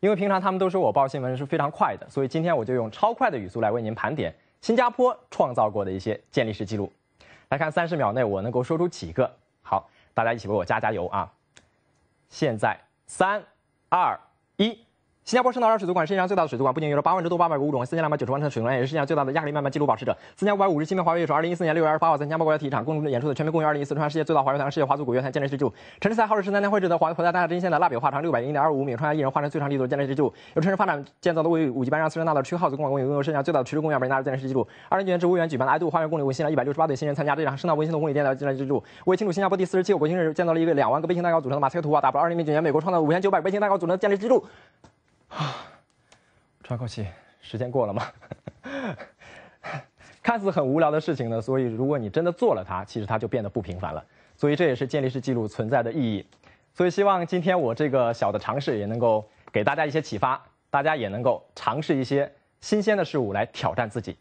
因为平常他们都说我报新闻是非常快的，所以今天我就用超快的语速来为您盘点新加坡创造过的一些建立式记录。来看三十秒内我能够说出几个？好，大家一起为我加加油啊！现在三二一。新加坡圣淘沙水族馆是世界上最大的水族馆，不仅有着八万只多八百个物种，四千两百九十万升的水容也是世界上最大的亚克力曼曼纪录保持者。四千五百五十七名华为乐手，二零一四年六月二十八号在新加坡国家体育场共同演出的《全民公园》，二零一四创世界最大华雪团，世界华族古乐团建立之柱。陈世才耗时十三天绘制的华裔国家厦金线的蜡笔画，长六百零点二五米，创下一人画成最长纪的建立之柱。由城市发展建造的位于五级半山四川大道的吹号子公馆公园，拥有世界上最大的垂直公园，被纳入建设记录。二零一九年植物园举办的爱度花园公里，新来一百六十八对新人参加这场盛大温馨的公益典礼，建立记录。为庆祝新加坡第四十七个国庆日，建造了一个两万个微型蛋糕组成的马赛克图打 W 二零零九年，美国创造五千九百微型蛋糕组成的建立记录。喘口气，时间过了嘛。看似很无聊的事情呢，所以如果你真的做了它，其实它就变得不平凡了。所以这也是建立式记录存在的意义。所以希望今天我这个小的尝试也能够给大家一些启发，大家也能够尝试一些新鲜的事物来挑战自己。